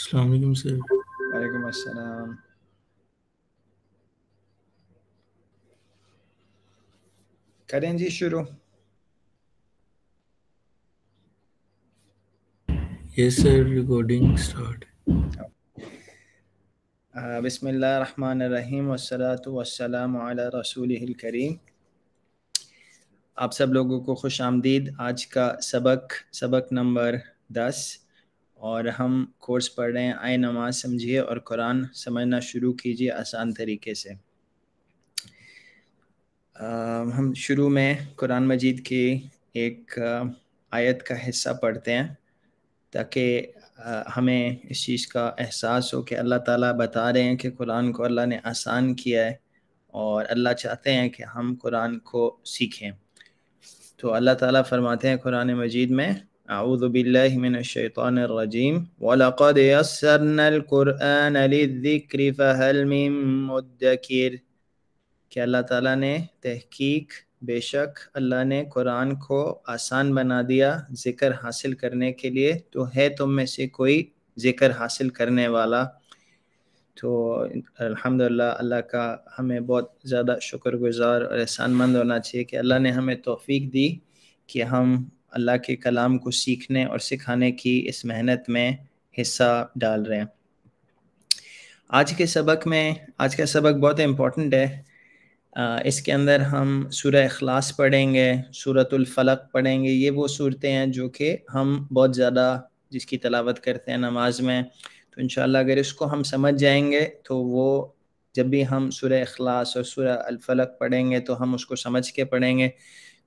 अस्सलाम सर वालेकुम अस्सलाम करें जी शुरू यस सर रिकॉर्डिंग स्टार्ट बिसमीम वसलाम करीम आप सब लोगों को खुश आमदीद आज का सबक सबक नंबर दस और हम कोर्स पढ़ रहे हैं आए नमाज समझिए और कुरान समझना शुरू कीजिए आसान तरीके से आ, हम शुरू में कुरान मजीद की एक आयत का हिस्सा पढ़ते हैं ताकि हमें इस चीज़ का एहसास हो कि अल्लाह ताला बता रहे हैं कि कुरान को अल्लाह ने आसान किया है और अल्लाह चाहते हैं कि हम कुरान को सीखें तो अल्लाह ताला फरमाते हैं कुरान मजीद में أعوذ بالله من الشيطان الرجيم ولقد يسرنا القرآن للذكر فهل من مدكر कि अल्लाह ताला ने तहकीक बेशक अल्लाह ने कुरान को आसान बना दिया ज़िक्र हासिल करने के लिए तो है तुम में से कोई ज़िक्र हासिल करने वाला तो अल्हम्दुलिल्लाह अल्लाह का हमें बहुत ज़्यादा शुक्रगुजार और एहसानमंद होना चाहिए कि अल्लाह ने हमें तोफ़ी दी कि हम अल्लाह के कलाम को सीखने और सिखाने की इस मेहनत में हिस्सा डाल रहे हैं आज के सबक में आज का सबक बहुत इम्पोर्टेंट है इसके अंदर हम सूर्य अखलास पढ़ेंगे सूरतुल्फ़लक पढ़ेंगे ये वो सूरतें हैं जो कि हम बहुत ज़्यादा जिसकी तलावत करते हैं नमाज में तो इन अगर इसको हम समझ जाएंगे तो वो जब भी हम सूर्य अखलास और सूर्य अलफलक पढ़ेंगे तो हम उसको समझ के पढ़ेंगे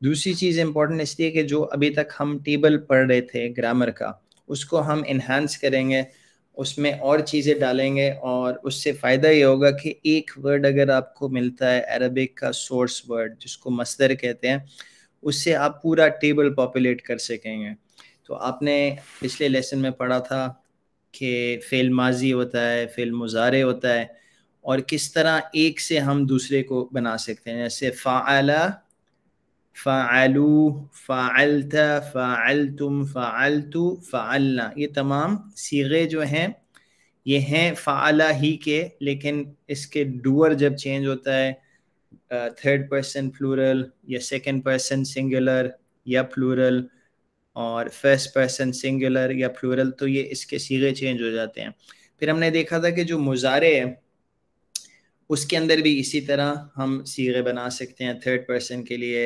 दूसरी चीज़ इम्पोर्टेंट इसलिए कि जो अभी तक हम टेबल पढ़ रहे थे ग्रामर का उसको हम इन्हांस करेंगे उसमें और चीज़ें डालेंगे और उससे फ़ायदा ये होगा कि एक वर्ड अगर आपको मिलता है अरबिक का सोर्स वर्ड जिसको मस्दर कहते हैं उससे आप पूरा टेबल पॉपुलेट कर सकेंगे तो आपने पिछले लेसन में पढ़ा था कि फेल माजी होता है फेल मुजारे होता है और किस तरह एक से हम दूसरे को बना सकते हैं जैसे फ़ाला फ़ालू फ़ालत फ़ालतुम फ़ालतु फ़ालना ये तमाम सीगे जो हैं ये हैं फ़ाला ही के लेकिन इसके डूअर जब चेंज होता है थर्ड पर्सन फ्लूरल या सेकंड पर्सन सिंगुलर या फ्लूरल और फर्स्ट पर्सन सिंगुलर या फ्लूरल तो ये इसके सीगे चेंज हो जाते हैं फिर हमने देखा था कि जो मुजारे हैं उसके अंदर भी इसी तरह हम सीगे बना सकते हैं थर्ड पर्सन के लिए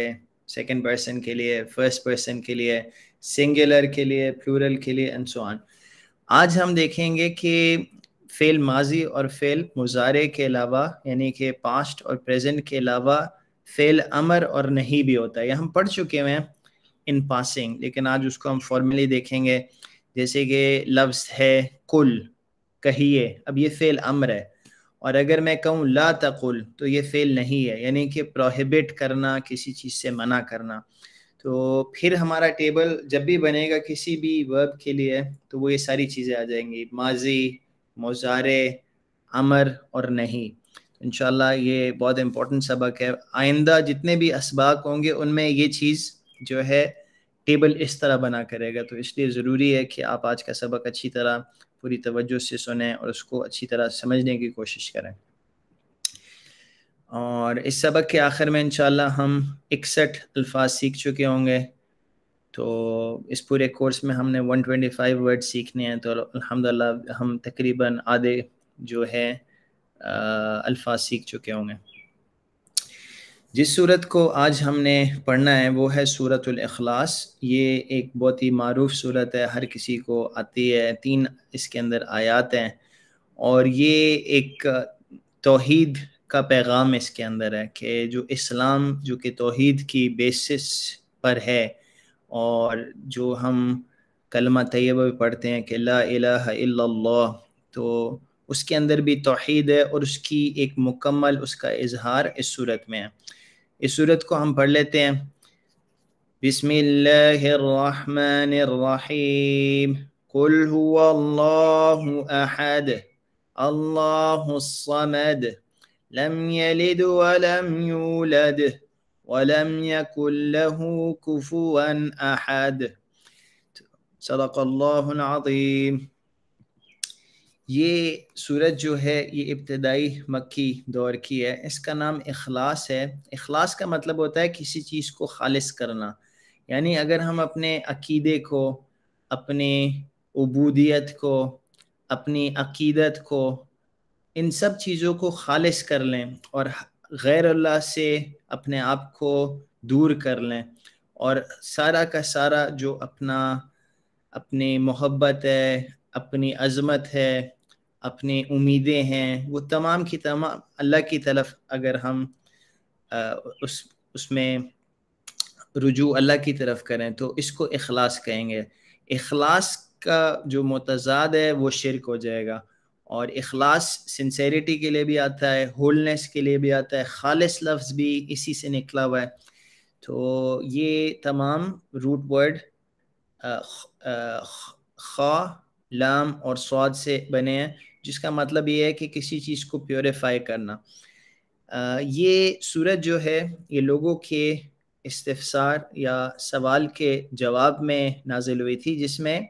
सेकेंड पर्सन के लिए फर्स्ट पर्सन के लिए सिंगुलर के लिए प्लूरल के लिए एंड सो ऑन आज हम देखेंगे कि फेल माजी और फेल मुजारे के अलावा यानी कि पास्ट और प्रेजेंट के अलावा फेल अमर और नहीं भी होता है हम पढ़ चुके हैं इन पासिंग लेकिन आज उसको हम फॉर्मली देखेंगे जैसे कि लफ्ज़ है कुल कहिए अब ये फेल अमर है और अगर मैं कहूँ ला तकुल तो ये फेल नहीं है यानी कि प्रोहिबिट करना किसी चीज़ से मना करना तो फिर हमारा टेबल जब भी बनेगा किसी भी वर्ब के लिए तो वो ये सारी चीज़ें आ जाएंगी माजी मोजारे अमर और नहीं इन ये बहुत इम्पोर्टेंट सबक है आइंदा जितने भी इसबाक होंगे उनमें ये चीज़ जो है टेबल इस तरह बना करेगा तो इसलिए ज़रूरी है कि आप आज का सबक अच्छी तरह पूरी तवज्जो से सुने और उसको अच्छी तरह समझने की कोशिश करें और इस सबक के आखिर में इंशाल्लाह हम इकसठ अल्फाज सीख चुके होंगे तो इस पूरे कोर्स में हमने 125 वर्ड सीखने हैं तो अल्हम्दुलिल्लाह हम तकरीबन आधे जो है अल्फाज सीख चुके होंगे जिस सूरत को आज हमने पढ़ना है वो है सूरत अखलास ये एक बहुत ही मरूफ सूरत है हर किसी को आती है तीन इसके अंदर आयात हैं और ये एक तोहद का पैगाम इसके अंदर है कि जो इस्लाम जो कि तोहद की बेसिस पर है और जो हम कलमा तैयब भी पढ़ते हैं कि ला तो उसके अंदर भी तोहद है और उसकी एक मुकम्मल उसका इजहार इस सूरत में है اس صورت کو ہم پڑھ لیتے ہیں بسم اللہ الرحمن الرحیم قل هو الله احد الله الصمد لم يلد ولم يولد ولم يكن له كفوا احد صدق الله العظيم ये सूरत जो है ये इब्तदाई मक्की दौर की है इसका नाम अखलास है अखलास का मतलब होता है किसी चीज़ को खालिस करना यानी अगर हम अपने अकीदे को अपने अबूदियत को अपनी अकीदत को इन सब चीज़ों को खालिस कर लें और गैर अल्लाह से अपने आप को दूर कर लें और सारा का सारा जो अपना अपनी मोहब्बत है अपनी अजमत है अपने उम्मीदें हैं वो तमाम की तमाम अल्लाह की तरफ अगर हम आ, उस उसमें रुजू अल्लाह की तरफ करें तो इसको इखलास कहेंगे इखलास का जो मतजाद है वो शिरक हो जाएगा और इखलास सिंसेरिटी के लिए भी आता है होलनेस के लिए भी आता है खालिस लफ्ज़ भी इसी से निकला हुआ है तो ये तमाम रूट वर्ड खा लाम और स्वाद से बने हैं जिसका मतलब ये है कि किसी चीज़ को प्योरीफाई करना आ, ये सूरत जो है ये लोगों के इस्तफसार या सवाल के जवाब में नाजिल हुई थी जिसमें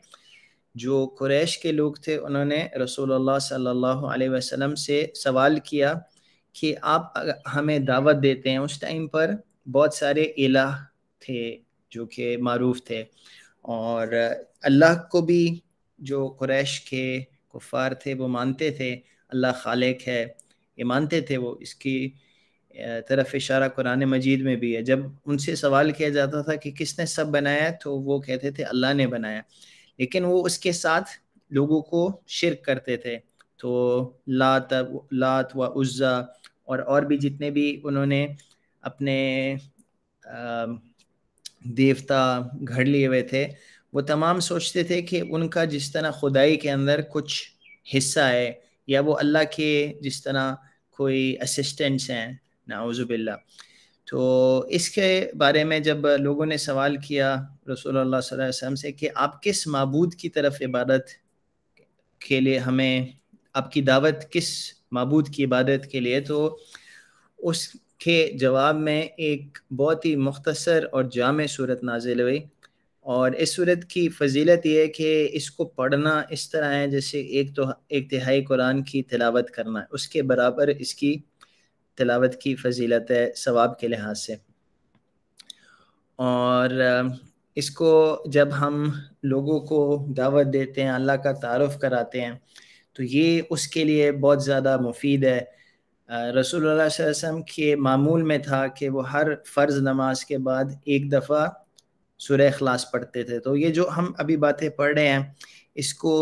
जो कुरैश के लोग थे उन्होंने रसूलुल्लाह सल्लल्लाहु अलैहि वसल्लम से सवाल किया कि आप हमें दावत देते हैं उस टाइम पर बहुत सारे इला थे जो कि मरूफ थे और अल्लाह को भी जो क्रैश के कुफार थे वो मानते थे अल्लाह खालिक है ये मानते थे वो इसकी तरफ इशारा कुरान मजीद में भी है जब उनसे सवाल किया जाता था कि किसने सब बनाया तो वो कहते थे अल्लाह ने बनाया लेकिन वो उसके साथ लोगों को शिरक करते थे तो लात लात व उज्जा और और भी जितने भी उन्होंने अपने देवता घड़ लिए हुए थे वो तमाम सोचते थे कि उनका जिस तरह खुदाई के अंदर कुछ हिस्सा है या वो अल्लाह के जिस तरह कोई असिस्टेंट्स हैं नाउज़बिल्ला तो इसके बारे में जब लोगों ने सवाल किया रसूल वसम से कि आप किस मबूद की तरफ इबादत के लिए हमें आपकी दावत किस मबूद की इबादत के लिए तो उसके जवाब में एक बहुत ही मुख्तसर और जाम सूरत नाजिल हुई और इस सूरत की फजीलत ये है कि इसको पढ़ना इस तरह है जैसे एक तो एक तिहाई कुरान की तिलावत करना है उसके बराबर इसकी तिलावत की फजीलत है सवाब के लिहाज से और इसको जब हम लोगों को दावत देते हैं अल्लाह का तारफ़ कराते हैं तो ये उसके लिए बहुत ज़्यादा मुफीद है रसूल के मामूल में था कि वो हर फ़र्ज़ नमाज के बाद एक दफ़ा सुरह अखलास पढ़ते थे तो ये जो हम अभी बातें पढ़ रहे हैं इसको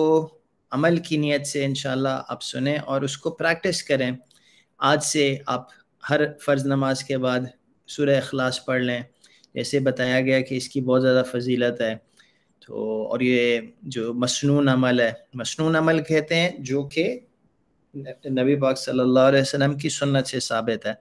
अमल की नीयत से इन आप सुने और उसको प्रैक्टिस करें आज से आप हर फ़र्ज़ नमाज के बाद सुरह अखलास पढ़ लें जैसे बताया गया कि इसकी बहुत ज़्यादा फजीलत है तो और ये जो मसनून अमल है मसनून अमल कहते हैं जो कि नबी पाक सल्लल्लाहु अलैहि वसल्लम की सुन्नत से साबित है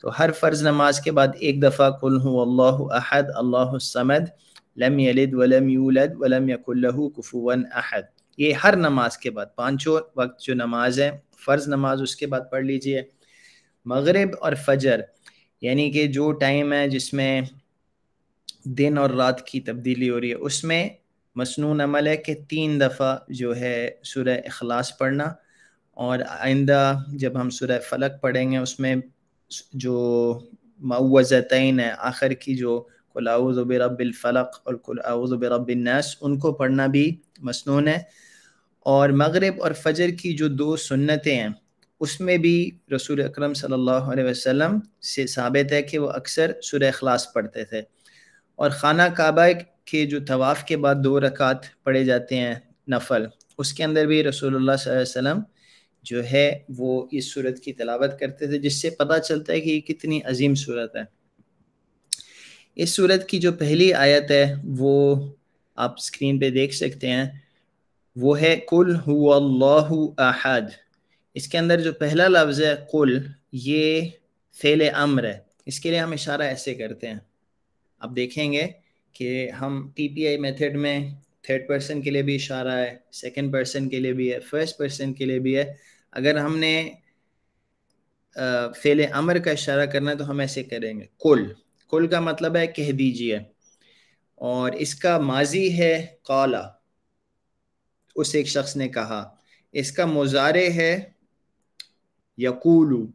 तो हर फ़र्ज़ नमाज के बाद एक दफ़ा कुल हूँ अल्लाह अहद अल्लाहमद लम यलिद वलम यूलद वलम यकुल्लहू कुफुवन अहद ये हर नमाज के बाद पाँचों वक्त जो नमाज है फ़र्ज़ नमाज उसके बाद पढ़ लीजिए मगरब और फजर यानी कि जो टाइम है जिसमें दिन और रात की तब्दीली हो रही है उसमें मसनून अमल है कि तीन दफ़ा जो है शुरह अखलास पढ़ना और आइंदा जब हम सुरह फलक पढ़ेंगे उसमें जो मऊज़तैन है आखिर की जो कुल आउज़ फलक और कुल आउज़ बिरबिलनास उनको पढ़ना भी मसनून है और मगरब और फजर की जो दो सुन्नतें हैं उसमें भी रसूल अकरम सल्लल्लाहु अलैहि वसल्लम से साबित है कि वो अक्सर सुरह अखलास पढ़ते थे और खाना काबा के जो तवाफ़ के बाद दो रकात पढ़े जाते हैं नफल उसके अंदर भी रसूलुल्लाह सल्लल्लाहु अलैहि वसल्लम जो है वो इस सूरत की तलावत करते थे जिससे पता चलता है कि ये कितनी अजीम सूरत है इस सूरत की जो पहली आयत है वो आप स्क्रीन पे देख सकते हैं वो है कुल हुल्लाहु अहद इसके अंदर जो पहला लफ्ज़ है कुल ये फेल अम्र है इसके लिए हम इशारा ऐसे करते हैं आप देखेंगे कि हम टी पी आई मेथड में थर्ड पर्सन के लिए भी इशारा है सेकेंड पर्सन के लिए भी है फर्स्ट पर्सन के लिए भी है अगर हमने फेल अमर का इशारा करना है तो हम ऐसे करेंगे कुल कुल का मतलब है कह दीजिए और इसका माजी है काला उस एक शख्स ने कहा इसका मुजारे है यकूलू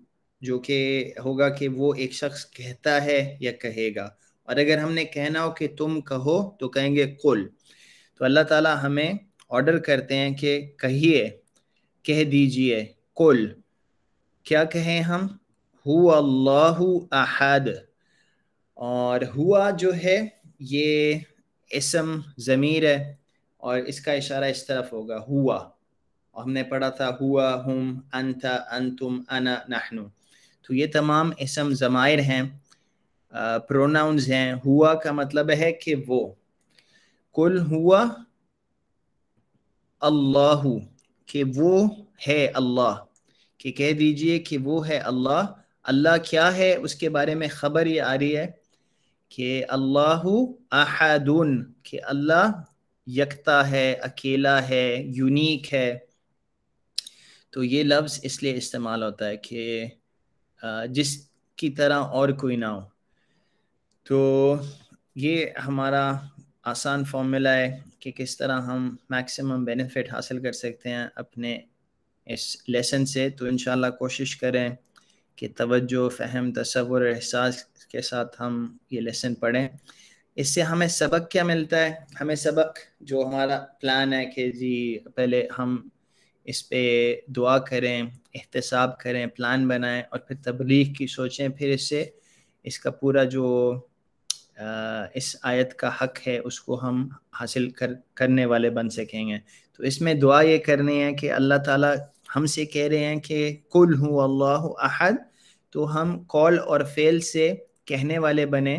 जो कि होगा कि वो एक शख्स कहता है या कहेगा और अगर हमने कहना हो कि तुम कहो तो कहेंगे कुल तो अल्लाह ताला हमें ऑर्डर करते हैं कि कहिए कह दीजिए कुल क्या कहें हम हु अहद और हुआ जो है ये इसम ज़मीर है और इसका इशारा इस तरफ होगा हुआ और हमने पढ़ा था हुआ हम अनता अंतुम अना नहनु तो ये तमाम इसम ज़मायर हैं प्रोनाउंस हैं हुआ का मतलब है कि वो कुल हुआ अल्लाहू कि वो है अल्लाह कि कह दीजिए कि वो है अल्लाह अल्लाह क्या है उसके बारे में ख़बर ये आ रही है कि अल्लाह अहादुन कि अल्लाह यकता है अकेला है यूनिक है तो ये लफ्ज़ इसलिए इस्तेमाल होता है कि जिसकी तरह और कोई ना हो तो ये हमारा आसान फॉर्मूला है कि किस तरह हम मैक्सिमम बेनिफिट हासिल कर सकते हैं अपने इस लेसन से तो इन कोशिश करें कि तवज्जो फहम तस्वुर एहसास के साथ हम ये लेसन पढ़ें इससे हमें सबक क्या मिलता है हमें सबक जो हमारा प्लान है कि जी पहले हम इस पे दुआ करें एहतसाब करें प्लान बनाएं और फिर तबलीग की सोचें फिर इससे इसका पूरा जो इस आयत का हक है उसको हम हासिल कर करने वाले बन सकेंगे तो इसमें दुआ ये करनी है कि अल्लाह ताला हमसे कह रहे हैं कि कुल हूँ अल्लाह अहद तो हम कॉल और फेल से कहने वाले बने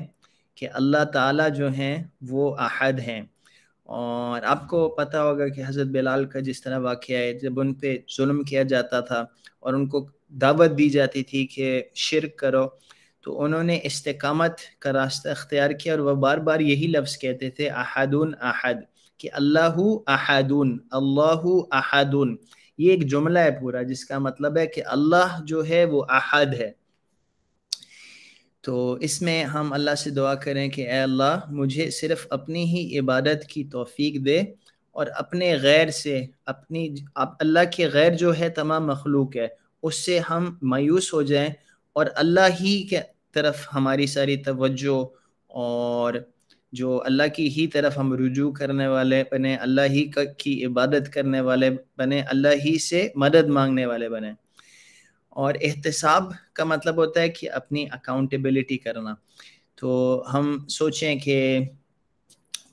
कि अल्लाह ताला जो हैं वो अहद हैं और आपको पता होगा कि हज़रत बिलाल का जिस तरह वाक़ है जब उन पर म किया जाता था और उनको दावत दी जाती थी कि शिरक करो तो उन्होंने इस्तकामत का रास्ता अख्तियार किया और वह बार बार यही लफ्ज़ कहते थे अहदुन अहद कि अल्लाह अहदुन अल्लाह अहदुन ये एक जुमला है पूरा जिसका मतलब है कि अल्लाह जो है वो अहद है तो इसमें हम अल्लाह से दुआ करें कि अल्लाह मुझे सिर्फ अपनी ही इबादत की तोफ़ी दे और अपने गैर से अपनी अल्लाह के गैर जो है तमाम मखलूक है उससे हम मायूस हो जाएं और अल्लाह ही के तरफ हमारी सारी तवज्जो और जो अल्लाह की ही तरफ हम रुजू करने वाले बने अल्लाह ही की इबादत करने वाले बने अल्लाह ही से मदद मांगने वाले बने और एहतसाब का मतलब होता है कि अपनी अकाउंटेबिलिटी करना तो हम सोचें कि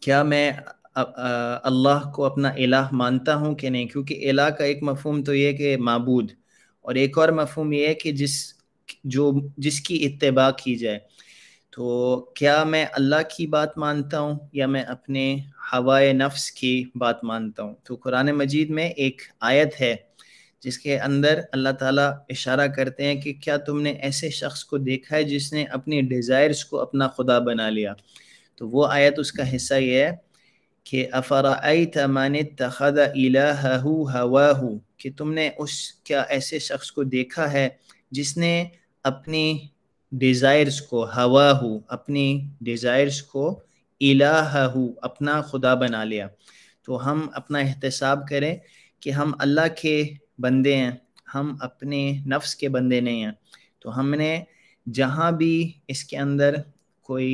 क्या मैं अल्लाह को अपना इलाह मानता हूँ कि नहीं क्योंकि इलाह का एक मफहम तो ये कि मबूद और एक और मफहम ये है कि जिस जो जिसकी इतबा की जाए तो क्या मैं अल्लाह की बात मानता हूँ या मैं अपने हवाए नफ्स की बात मानता हूँ तो कुरान मजीद में एक आयत है जिसके अंदर अल्लाह ताला इशारा करते हैं कि क्या तुमने ऐसे शख्स को देखा है जिसने अपने डिज़ायर्स को अपना खुदा बना लिया तो वो आयत उसका हिस्सा ये है कि अफ़राई तमान तखद हवा कि तुमने उस क्या ऐसे शख्स को देखा है जिसने अपनी डिज़ायर्स को हवा हु अपनी डिज़ायर्स को इलाह हो अपना खुदा बना लिया तो हम अपना एहतसाब करें कि हम अल्लाह के बंदे हैं हम अपने नफ्स के बंदे नहीं हैं तो हमने जहाँ भी इसके अंदर कोई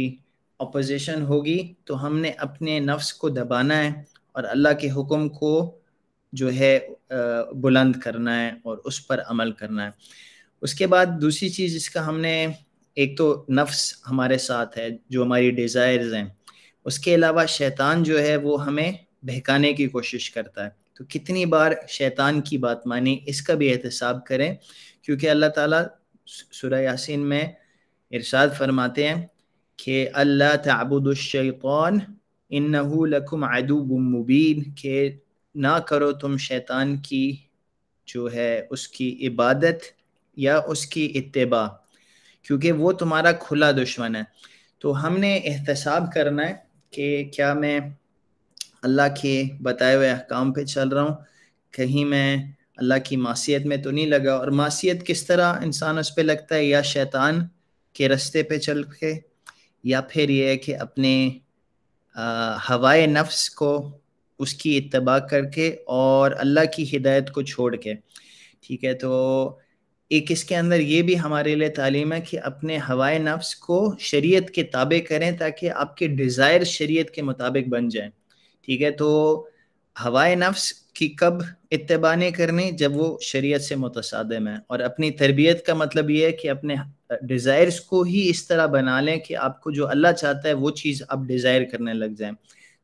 अपोजिशन होगी तो हमने अपने नफ्स को दबाना है और अल्लाह के हुक्म को जो है बुलंद करना है और उस पर अमल करना है उसके बाद दूसरी चीज़ जिसका हमने एक तो नफ्स हमारे साथ है जो हमारी डिज़ायर्स हैं उसके अलावा शैतान जो है वो हमें बहकाने की कोशिश करता है तो कितनी बार शैतान की बात माने इसका भी एहतसाब करें क्योंकि अल्लाह ताला सुरह यासीन में इरशाद फरमाते हैं कि अल्लाह तबुदशैतान इन लकुम अदुब मुबीन के ना करो तुम शैतान की जो है उसकी इबादत या उसकी इतबा क्योंकि वो तुम्हारा खुला दुश्मन है तो हमने एहतसाब करना है कि क्या मैं अल्लाह के बताए हुए अहकाम पे चल रहा हूँ कहीं मैं अल्लाह की मासीत में तो नहीं लगा और मासीत किस तरह इंसान उस पर लगता है या शैतान के रस्ते पे चल के या फिर ये है कि अपने हवाए नफ्स को उसकी इतबा करके और अल्लाह की हिदायत को छोड़ के ठीक है तो एक इसके अंदर ये भी हमारे लिए तालीम है कि अपने हवाए नफ्स को शरीयत के ताबे करें ताकि आपके डिज़ायर शरीयत के मुताबिक बन जाए ठीक है तो हवाए नफ्स की कब इतबा नहीं करनी जब वो शरीयत से मुतसादम है और अपनी तरबियत का मतलब ये है कि अपने डिज़ायर्स को ही इस तरह बना लें कि आपको जो अल्लाह चाहता है वो चीज़ आप डिज़ायर करने लग जाए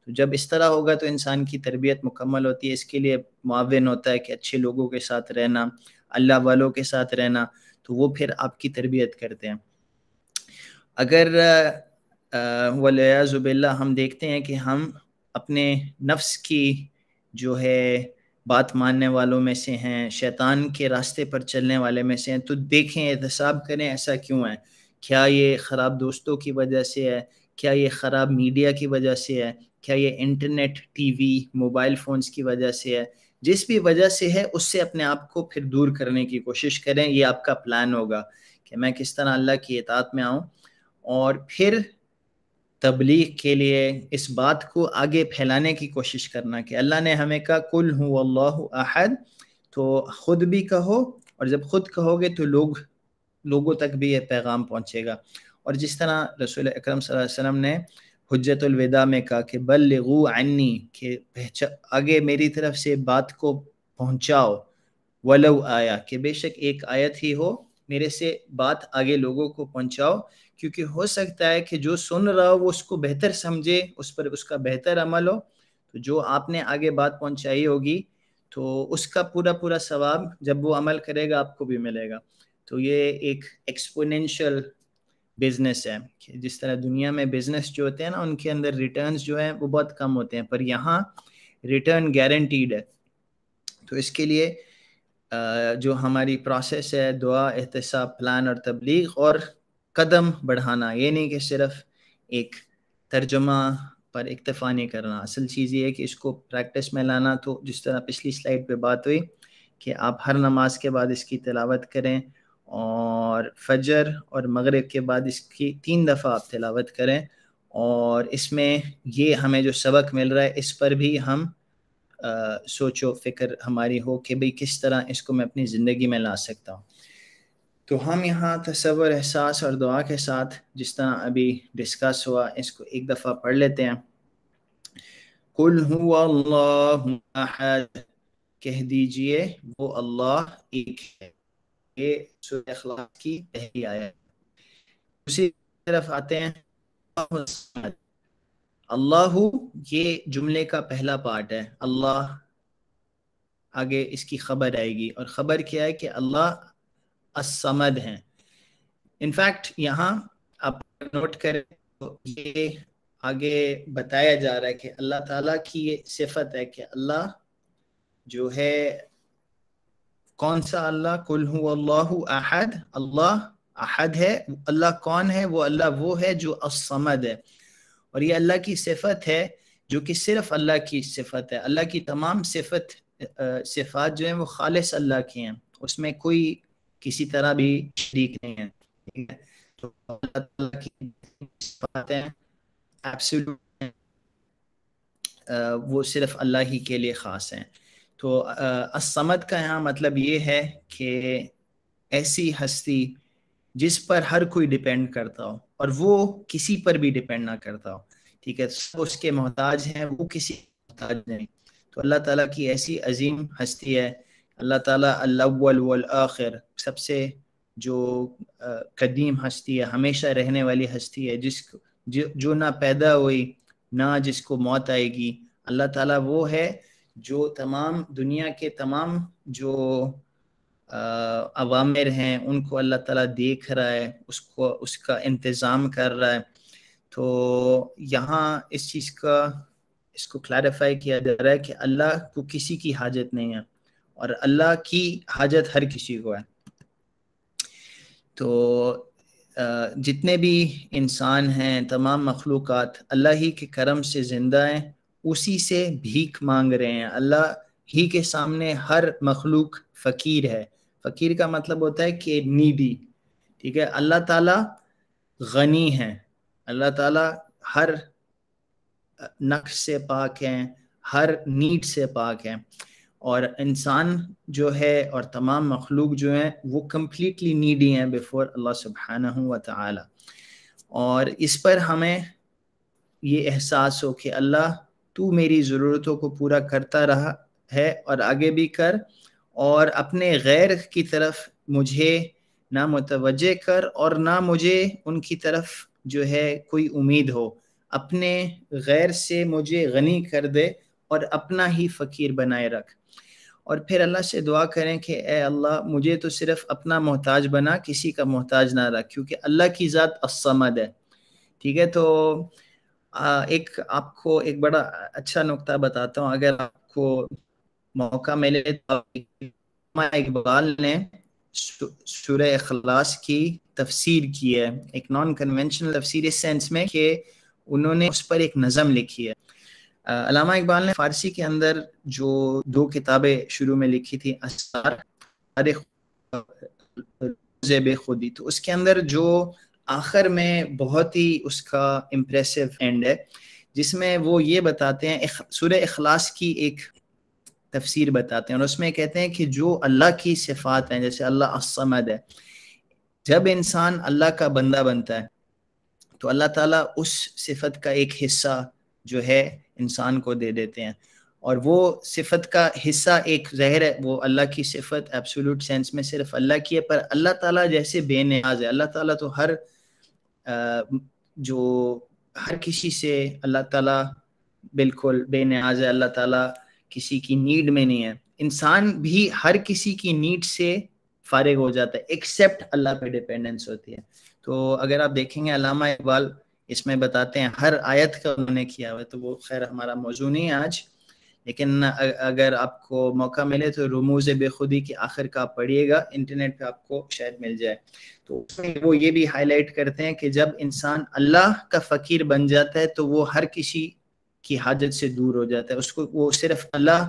तो जब इस तरह होगा तो इंसान की तरबियत मुकम्मल होती है इसके लिए मुआवन होता है कि अच्छे लोगों के साथ रहना अल्लाह वालों के साथ रहना तो वो फिर आपकी तरबियत करते हैं अगर वलियाज़ुबिल्ला हम देखते हैं कि हम अपने नफ्स की जो है बात मानने वालों में से हैं शैतान के रास्ते पर चलने वाले में से हैं तो देखें एहतसाब करें ऐसा क्यों है क्या ये ख़राब दोस्तों की वजह से है क्या ये ख़राब मीडिया की वजह से है क्या ये इंटरनेट टीवी मोबाइल फ़ोन्स की वजह से है जिस भी वजह से है उससे अपने आप को फिर दूर करने की कोशिश करें ये आपका प्लान होगा कि मैं किस तरह अल्लाह की एतात में आऊँ और फिर तबलीग के लिए इस बात को आगे फैलाने की कोशिश करना कि अल्लाह ने हमें कहा कुल हूँ अल्लाह अहद तो ख़ुद भी कहो और जब ख़ुद कहोगे तो लोग लोगों तक भी यह पैगाम पहुँचेगा और जिस तरह रसूल अक्रम वसम ने हजतुलविदा में कहा कि बल्लू अन्नी के पहचा आगे मेरी तरफ से बात को पहुंचाओ वलव आया कि बेशक एक आयत ही हो मेरे से बात आगे लोगों को पहुंचाओ क्योंकि हो सकता है कि जो सुन रहा हो वो उसको बेहतर समझे उस पर उसका बेहतर अमल हो तो जो आपने आगे बात पहुंचाई होगी तो उसका पूरा पूरा सवाब जब वो अमल करेगा आपको भी मिलेगा तो ये एक एक्सपोनेंशियल बिजनेस है जिस तरह दुनिया में बिजनेस जो होते हैं ना उनके अंदर रिटर्न जो है वो बहुत कम होते हैं पर यहाँ रिटर्न गारंटीड है तो इसके लिए जो हमारी प्रोसेस है दुआ एहतसाब प्लान और तबलीग और कदम बढ़ाना ये नहीं कि सिर्फ एक तर्जमा पर इक्तफा नहीं करना असल चीज़ ये है कि इसको प्रैक्टिस में लाना तो जिस तरह पिछली स्लाइड पे बात हुई कि आप हर नमाज के बाद इसकी तलावत करें और फजर और मगरब के बाद इसकी तीन दफ़ा आप तिलावत करें और इसमें ये हमें जो सबक मिल रहा है इस पर भी हम आ, सोचो फिक्र हमारी हो कि भाई किस तरह इसको मैं अपनी ज़िंदगी में ला सकता हूँ तो हम यहाँ तस्वर एहसास और दुआ के साथ जिस तरह अभी डिस्कस हुआ इसको एक दफ़ा पढ़ लेते हैं कुल हुआ कह दीजिए वो अल्लाह एक है ये अखलाक की पहली आयत उसी तरफ आते हैं अल्लाह ये जुमले का पहला पार्ट है अल्लाह आगे इसकी खबर आएगी और ख़बर क्या है कि अल्लाह असमद हैं इनफैक्ट यहाँ आप नोट करें तो ये आगे बताया जा रहा है कि अल्लाह ताला की ये सिफत है कि अल्लाह जो है कौन सा अल्लाह कुल अल्लाह अहद अल्लाह अहद है अल्लाह कौन है वो अल्लाह वो है जो असमद है और ये अल्लाह की सिफत है जो कि सिर्फ अल्लाह की सिफत है अल्लाह की तमाम सिफत सिफात जो है वो खालिस अल्लाह की हैं उसमें कोई किसी तरह भी शरीक नहीं है ठीक है तो अल्लाह की एब्सोल्यूट वो सिर्फ अल्लाह ही के लिए ख़ास हैं तो असमद का यहाँ मतलब ये है कि ऐसी हस्ती जिस पर हर कोई डिपेंड करता हो और वो किसी पर भी डिपेंड ना करता हो ठीक है सब उसके मोहताज हैं वो किसी मोहताज नहीं तो अल्लाह ताला की ऐसी अजीम हस्ती है अल्लाह ताला अल्लावल वल आखिर सबसे जो कदीम हस्ती है हमेशा रहने वाली हस्ती है जिस जो, जो ना पैदा हुई ना जिसको मौत आएगी अल्लाह ताला वो है जो तमाम दुनिया के तमाम जो अवामिर हैं उनको अल्लाह ताला देख रहा है उसको उसका इंतज़ाम कर रहा है तो यहाँ इस चीज़ का इसको क्लैरिफाई किया जा रहा है कि अल्लाह को किसी की हाजत नहीं है और अल्लाह की हाजत हर किसी को है तो जितने भी इंसान हैं तमाम मखलूक अल्लाह ही के करम से ज़िंदा हैं उसी से भीख मांग रहे हैं अल्लाह ही के सामने हर मखलूक फ़कीर है फ़कीर का मतलब होता है कि नीडी ठीक है अल्लाह ताला गनी है अल्लाह ताला हर नक्श से पाक हैं हर नीड से पाक हैं और इंसान जो है और तमाम मखलूक जो हैं वो कम्प्लीटली नीडी हैं बिफोर अल्लाह सुबहाना व ताला और इस पर हमें ये एहसास हो कि अल्लाह तू मेरी ज़रूरतों को पूरा करता रहा है और आगे भी कर और अपने गैर की तरफ मुझे ना मुतवजह कर और ना मुझे उनकी तरफ जो है कोई उम्मीद हो अपने गैर से मुझे गनी कर दे और अपना ही फ़कीर बनाए रख और फिर अल्लाह से दुआ करें कि ए अल्लाह मुझे तो सिर्फ अपना मोहताज बना किसी का मोहताज ना रख क्योंकि अल्लाह की ज़ात असमद है ठीक है तो एक आपको एक बड़ा अच्छा नुकता बताता हूँ अगर आपको मौका मिले तो इकबाल ने शुर अखलास की तफसीर की है एक नॉन कन्वेंशनल तफसीर इस सेंस में कि उन्होंने उस पर एक नज़म लिखी है अलामा इकबाल ने फारसी के अंदर जो दो किताबें शुरू में लिखी थी असार खुदी तो उसके अंदर जो आखिर में बहुत ही उसका इम्प्रेसिव एंड है जिसमें वो ये बताते हैं सूर्य अखलास की एक तफसीर बताते हैं और उसमें कहते हैं कि जो अल्लाह की सिफात हैं जैसे अल्लाह असमद है जब इंसान अल्लाह का बंदा बनता है तो अल्लाह ताला उस सिफत का एक हिस्सा जो है इंसान को दे देते हैं और वो सिफत का हिस्सा एक जहर है वो अल्लाह की सिफत एब्सोलूट सेंस में सिर्फ अल्लाह की है पर अल्लाह ताला जैसे बेनियाज है अल्लाह ताला तो हर जो हर किसी से अल्लाह ताला बिल्कुल बेनियाज है अल्लाह ताला किसी की नीड में नहीं है इंसान भी हर किसी की नीड से फारिग हो जाता है एक्सेप्ट अल्लाह पे डिपेंडेंस होती है तो अगर आप देखेंगे अलामा इकबाल इसमें बताते हैं हर आयत का उन्होंने किया हुआ है तो वो खैर हमारा मौजू नहीं है आज लेकिन अगर आपको मौका मिले तो रमूज बेखुदी की आखिर का पढ़िएगा इंटरनेट पे आपको शायद मिल जाए तो उसमें वो ये भी हाईलाइट करते हैं कि जब इंसान अल्लाह का फ़कीर बन जाता है तो वो हर किसी की हाजत से दूर हो जाता है उसको वो सिर्फ अल्लाह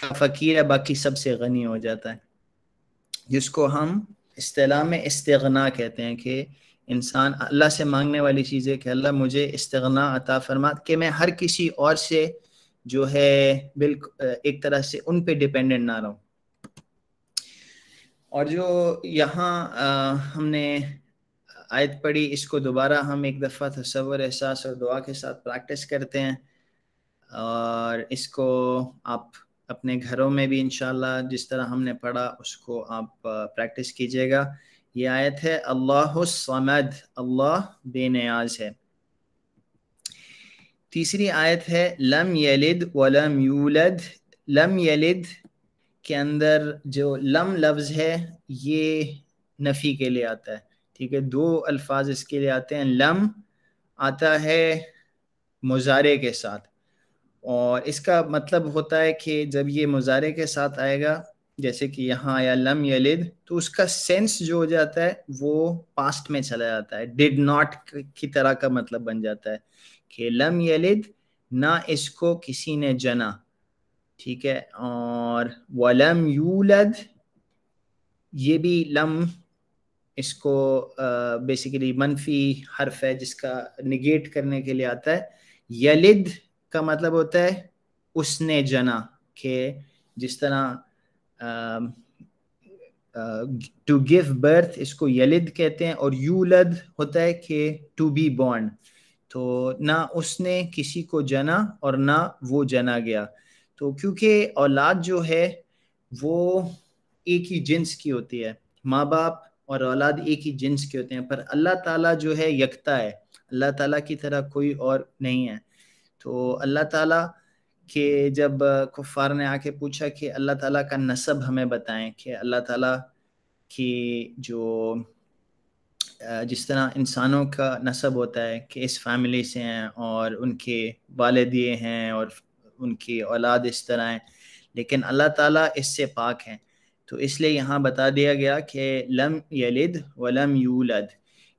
का फ़कीर है बाकी सबसे गनी हो जाता है जिसको हम अतलाह में इस्तना कहते हैं कि इंसान अल्लाह से मांगने वाली चीज़ है कि अल्लाह मुझे इस्तना अता फरमा कि मैं हर किसी और से जो है बिल्कुल एक तरह से उन पे डिपेंडेंट ना रहूं और जो यहाँ हमने आयत पढ़ी इसको दोबारा हम एक दफ़ा तस्वर एहसास और दुआ के साथ प्रैक्टिस करते हैं और इसको आप अपने घरों में भी इनशाला जिस तरह हमने पढ़ा उसको आप प्रैक्टिस कीजिएगा ये आयत है अल्लाह समद अल्लाह बेनियाज है तीसरी आयत है लम यलिद वलम यूलद लम यलिद के अंदर जो लम लफ्ज़ है ये नफ़ी के लिए आता है ठीक है दो अल्फाज इसके लिए आते हैं लम आता है मुजारे के साथ और इसका मतलब होता है कि जब ये मुजारे के साथ आएगा जैसे कि यहाँ आया लम यलिद तो उसका सेंस जो हो जाता है वो पास्ट में चला जाता है डिड नॉट की तरह का मतलब बन जाता है कि लम यलिद ना इसको किसी ने जना ठीक है और वलम यूलद ये भी लम इसको बेसिकली मनफी हर्फ है जिसका निगेट करने के लिए आता है यलिद का मतलब होता है उसने जना के जिस तरह टू गिव बर्थ इसको यलिद कहते हैं और यूलद होता है कि टू बी बॉर्न तो ना उसने किसी को जना और ना वो जना गया तो क्योंकि औलाद जो है वो एक ही जिन्स की होती है माँ बाप और औलाद एक ही जिन्स के होते हैं पर अल्लाह ताला जो है यकता है अल्लाह ताला की तरह कोई और नहीं है तो अल्लाह ताला के जब कुफार ने आके पूछा कि अल्लाह ताला का नसब हमें बताएं कि अल्लाह ताला की जो जिस तरह इंसानों का नसब होता है कि इस फैमिली से हैं और उनके दिए हैं और उनकी औलाद इस तरह हैं लेकिन अल्लाह ताला इससे पाक हैं तो इसलिए यहाँ बता दिया गया कि लम यलिद व लम यूलद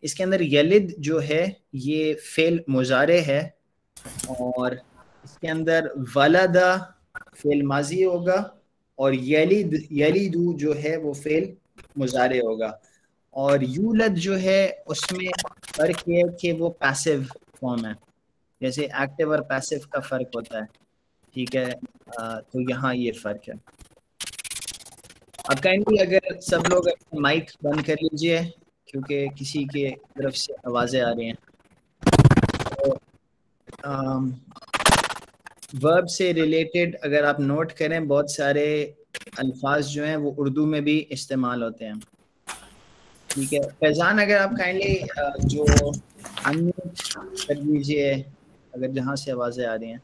इसके अंदर यलिद जो है ये फेल मुजारे है और इसके अंदर वलदा फेल माजी होगा और यलिद यलिदू जो है वो फेल मुजारे होगा और यूलत e जो है उसमें फर्क ये है कि वो पैसिव फॉर्म है जैसे एक्टिव और पैसिव का फर्क होता है ठीक है तो यहाँ ये फर्क है अब काइंडली अगर सब लोग माइक बंद कर लीजिए क्योंकि किसी के तरफ से आवाज़ें आ रही हैं तो वर्ब से रिलेटेड अगर आप नोट करें बहुत सारे अल्फाज जो हैं वो उर्दू में भी इस्तेमाल होते हैं ठीक है फैजान अगर आप काइंडली जो अनम्यूट कर लीजिए अगर जहाँ से आवाज़ें आ रही हैं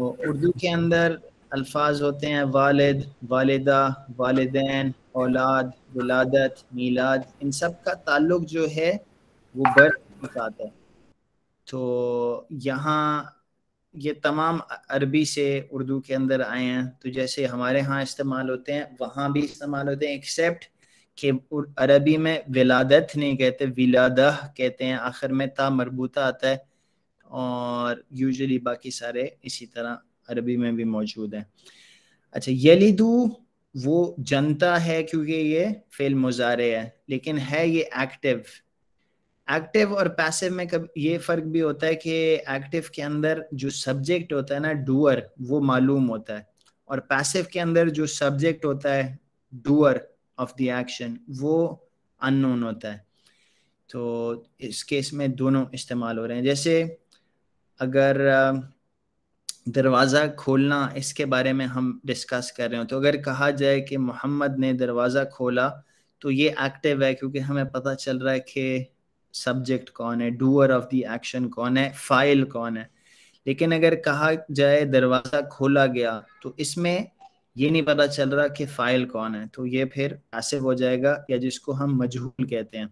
वो उर्दू के अंदर अल्फाज होते हैं वालिद वालदा वालदेन औलाद वलादत मीलाद इन सब का ताल्लुक जो है वो बर्थ के साथ है तो यहाँ ये तमाम अरबी से उर्दू के अंदर आए हैं तो जैसे हमारे यहाँ इस्तेमाल होते हैं वहाँ भी इस्तेमाल होते हैं एक्सेप्ट कि अरबी में विलादत नहीं कहते विलादह कहते हैं आखिर में ता मरबूता आता है और यूजुअली बाकी सारे इसी तरह अरबी में भी मौजूद हैं अच्छा यलिदू वो जनता है क्योंकि ये फेल मुजारे है लेकिन है ये एक्टिव एक्टिव और पैसिव में कब ये फर्क भी होता है कि एक्टिव के अंदर जो सब्जेक्ट होता है ना डूअर वो मालूम होता है और पैसिव के अंदर जो सब्जेक्ट होता है डूअर ऑफ द एक्शन वो अननोन होता है तो इस केस में दोनों इस्तेमाल हो रहे हैं जैसे अगर दरवाज़ा खोलना इसके बारे में हम डिस्कस कर रहे हो तो अगर कहा जाए कि मोहम्मद ने दरवाज़ा खोला तो ये एक्टिव है क्योंकि हमें पता चल रहा है कि सब्जेक्ट कौन है डूअर ऑफ द एक्शन कौन है फाइल कौन है लेकिन अगर कहा जाए दरवाज़ा खोला गया तो इसमें ये नहीं पता चल रहा कि फाइल कौन है तो ये फिर ऐसे हो जाएगा या जिसको हम मजहूल कहते हैं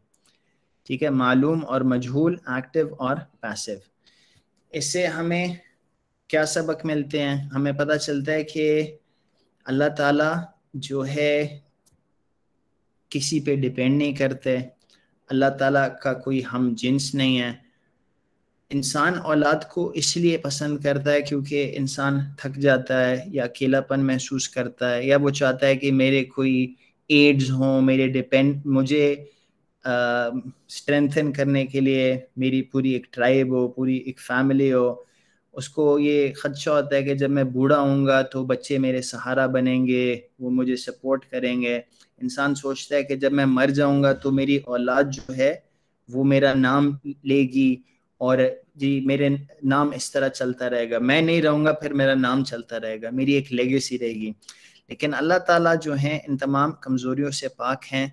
ठीक है मालूम और मजहूल एक्टिव और पैसिव इससे हमें क्या सबक मिलते हैं हमें पता चलता है कि अल्लाह ताला जो है किसी पे डिपेंड नहीं करते अल्लाह ताला का कोई हम जिन्स नहीं है इंसान औलाद को इसलिए पसंद करता है क्योंकि इंसान थक जाता है या अकेलापन महसूस करता है या वो चाहता है कि मेरे कोई एड्स हों मेरे डिपेंड मुझे स्ट्रेंथन uh, करने के लिए मेरी पूरी एक ट्राइब हो पूरी एक फैमिली हो उसको ये खदशा होता है कि जब मैं बूढ़ा होऊंगा तो बच्चे मेरे सहारा बनेंगे वो मुझे सपोर्ट करेंगे इंसान सोचता है कि जब मैं मर जाऊँगा तो मेरी औलाद जो है वो मेरा नाम लेगी और जी मेरे नाम इस तरह चलता रहेगा मैं नहीं रहूँगा फिर मेरा नाम चलता रहेगा मेरी एक लेगेसी रहेगी लेकिन अल्लाह ताला जो है इन तमाम कमज़ोरियों से पाक हैं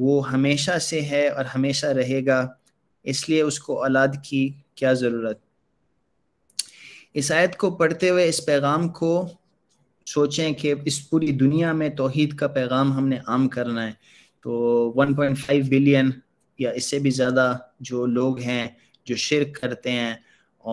वो हमेशा से है और हमेशा रहेगा इसलिए उसको औलाद की क्या ज़रूरत इस आयत को पढ़ते हुए इस पैगाम को सोचें कि इस पूरी दुनिया में तोहहीद का पैगाम हमने आम करना है तो 1.5 बिलियन या इससे भी ज़्यादा जो लोग हैं जो शिरक करते हैं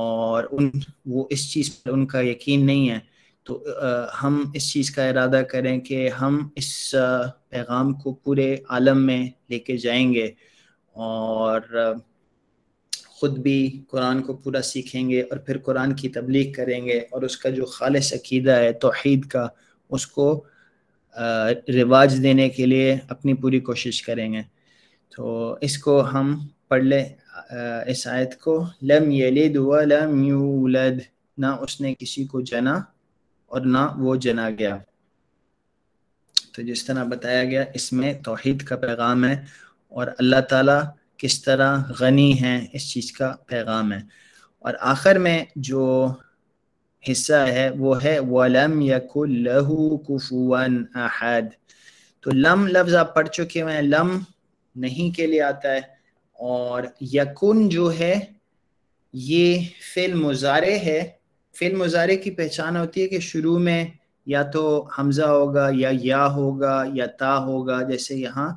और उन वो इस चीज़ पर उनका यकीन नहीं है तो आ, हम इस चीज़ का इरादा करें कि हम इस पैगाम को पूरे आलम में लेके जाएंगे और ख़ुद भी कुरान को पूरा सीखेंगे और फिर कुरान की तबलीग करेंगे और उसका जो खालस अकीदा है तोहद का उसको आ, रिवाज देने के लिए अपनी पूरी कोशिश करेंगे तो इसको हम पढ़ लें इस आयत को लम यलिद व लम यूलद ना उसने किसी को जना और ना वो जना गया तो जिस तरह बताया गया इसमें तोहद का पैगाम है और अल्लाह ताला किस तरह गनी है इस चीज़ का पैगाम है और आखिर में जो हिस्सा है वो है वलम यकुल्लहू कुफुवन अहद तो लम लफ्ज़ आप पढ़ चुके हैं लम नहीं के लिए आता है और यकुन जो है ये फिल मुजारे है फिल मुजारे की पहचान होती है कि शुरू में या तो हमज़ा होगा या या होगा या ता होगा जैसे यहाँ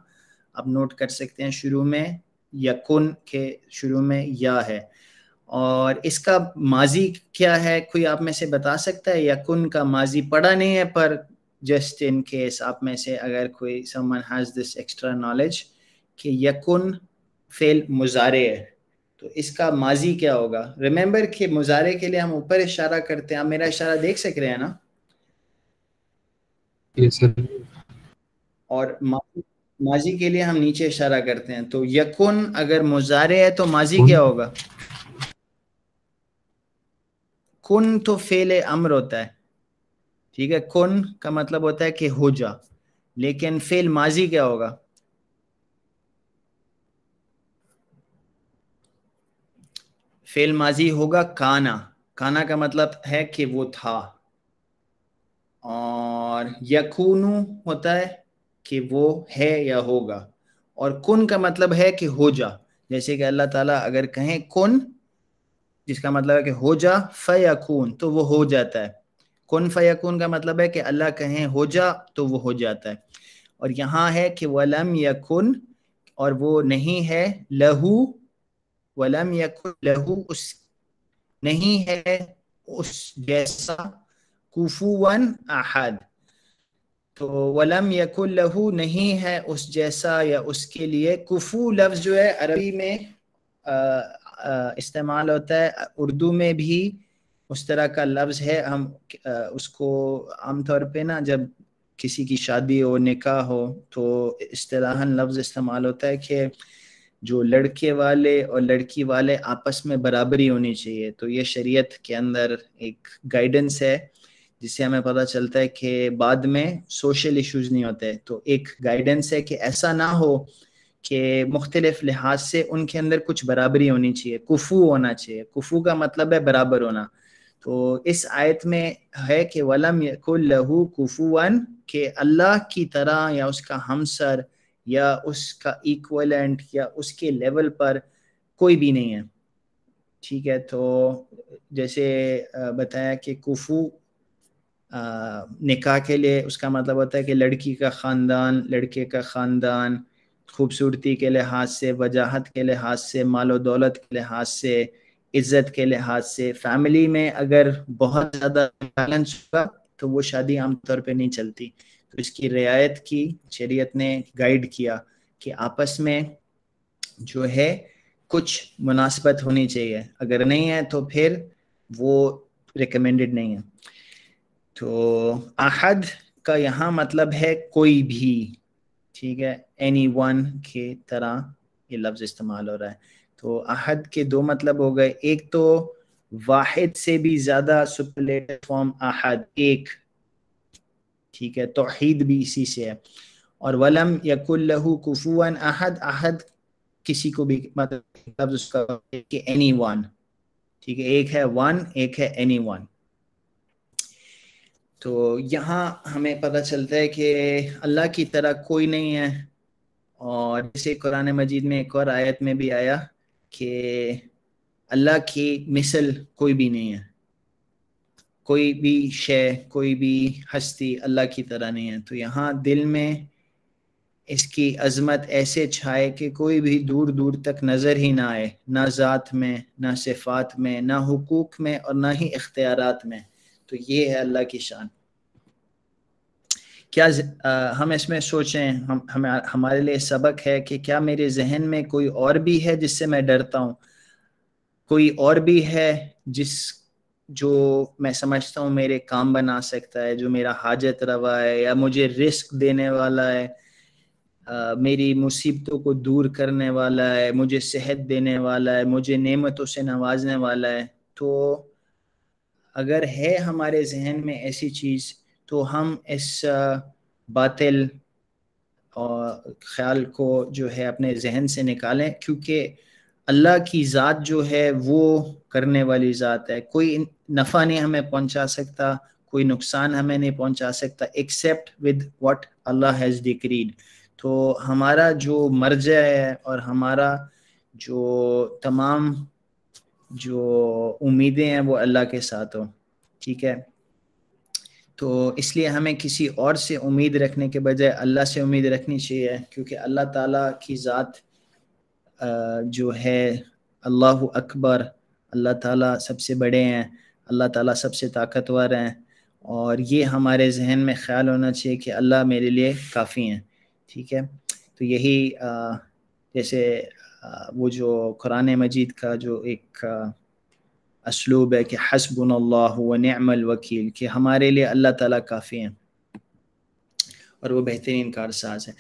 आप नोट कर सकते हैं शुरू में यकुन के शुरू में या है और इसका माजी क्या है कोई आप में से बता सकता है यकुन का माजी पढ़ा नहीं है पर जस्ट इन केस आप में से अगर कोई someone has this extra knowledge कि यकुन फेल मुजारे है तो इसका माजी क्या होगा रिमेंबर के मुजारे के लिए हम ऊपर इशारा करते हैं आप मेरा इशारा देख सक रहे हैं ना yes, और माजी, माजी के लिए हम नीचे इशारा करते हैं तो यकुन अगर मुजारे है तो माजी क्या होगा कुन तो फेल अम्र होता है ठीक है कुन का मतलब होता है कि हो जा लेकिन फेल माजी क्या होगा फेल माजी होगा काना काना का मतलब है कि वो था और यकून होता है कि वो है या होगा और कुन का मतलब है कि हो जा जैसे कि अल्लाह ताला अगर कहें कुन जिसका मतलब है कि हो जा फ़यकून तो वो हो जाता है कुन फून का मतलब है कि अल्लाह कहें हो जा तो वो हो जाता है और यहाँ है कि वलम यकुन और वो नहीं है लहू वलम यकुल लहू उस नहीं है उस जैसा कुफुवन अहद तो वलम यकुल लहू नहीं है उस जैसा या उसके लिए कुफू लफ्ज़ जो है अरबी में इस्तेमाल होता है उर्दू में भी उस तरह का लफ्ज़ है हम आ, उसको आमतौर पे ना जब किसी की शादी हो निकाह हो तो इस तरह लफ्ज़ इस्तेमाल होता है कि जो लड़के वाले और लड़की वाले आपस में बराबरी होनी चाहिए तो ये शरीयत के अंदर एक गाइडेंस है जिससे हमें पता चलता है कि बाद में सोशल इश्यूज नहीं होते तो एक गाइडेंस है कि ऐसा ना हो कि मुख्तलिफ लिहाज से उनके अंदर कुछ बराबरी होनी चाहिए कुफू होना चाहिए कुफू का मतलब है बराबर होना तो इस आयत में है कि वलम यकुल लहू कुफुवन के अल्लाह की तरह या उसका हमसर या उसका इक्वलेंट या उसके लेवल पर कोई भी नहीं है ठीक है तो जैसे बताया कि कुफू निकाह के लिए उसका मतलब होता है कि लड़की का ख़ानदान लड़के का ख़ानदान खूबसूरती के लिहाज से वजाहत के लिहाज से माल दौलत के लिहाज से इज़्ज़त के लिहाज से फैमिली में अगर बहुत ज़्यादा बैलेंस होगा तो वो शादी आमतौर पर नहीं चलती तो इसकी रियायत की शरीयत ने गाइड किया कि आपस में जो है कुछ मुनासबत होनी चाहिए अगर नहीं है तो फिर वो रिकमेंडेड नहीं है तो अहद का यहाँ मतलब है कोई भी ठीक है एनी वन के तरह ये लफ्ज़ इस्तेमाल हो रहा है तो अहद के दो मतलब हो गए एक तो वाहिद से भी ज़्यादा सुपलेट फॉर्म अहद एक ठीक है तोहद भी इसी से है और वलम यकुल्लहू कुफुअन अहद अहद किसी को भी मतलब उसका कि एनी वन ठीक है एक है वन एक है एनी वन तो यहाँ हमें पता चलता है कि अल्लाह की तरह कोई नहीं है और जैसे कुरान मजीद में एक और आयत में भी आया कि अल्लाह की मिसल कोई भी नहीं है कोई भी शय कोई भी हस्ती अल्लाह की तरह नहीं है तो यहाँ दिल में इसकी अजमत ऐसे छाए कि कोई भी दूर दूर तक नज़र ही ना आए ना ज़ात में ना सिफात में ना हुकूक में और ना ही इख्तियारत में तो ये है अल्लाह की शान क्या आ, हम इसमें सोचें हम हम हमारे लिए सबक है कि क्या मेरे जहन में कोई और भी है जिससे मैं डरता हूँ कोई और भी है जिस जो मैं समझता हूँ मेरे काम बना सकता है जो मेरा हाजत रवा है या मुझे रिस्क देने वाला है आ, मेरी मुसीबतों को दूर करने वाला है मुझे सेहत देने वाला है मुझे नेमतों से नवाजने वाला है तो अगर है हमारे जहन में ऐसी चीज़ तो हम इस बातिल और ख्याल को जो है अपने जहन से निकालें क्योंकि अल्लाह की ज़ात जो है वो करने वाली ज़ात है कोई नफ़ा नहीं हमें पहुंचा सकता कोई नुकसान हमें नहीं पहुंचा सकता except with what Allah has decreed तो हमारा जो मर्ज है और हमारा जो तमाम जो उम्मीदें हैं वो अल्लाह के साथ हो ठीक है तो इसलिए हमें किसी और से उम्मीद रखने के बजाय अल्लाह से उम्मीद रखनी चाहिए क्योंकि अल्लाह ताला की ज़ात जो है अल्लाह अकबर अल्लाह ताला सबसे बड़े हैं अल्लाह ताला सबसे ताकतवर हैं और ये हमारे जहन में ख्याल होना चाहिए कि अल्लाह मेरे लिए काफ़ी हैं ठीक है तो यही जैसे वो जो कुरान मजीद का जो एक असलूब है कि हसबन नमल वकील कि हमारे लिए अल्लाह ताला काफ़ी हैं और वो बेहतरीन कारसाज है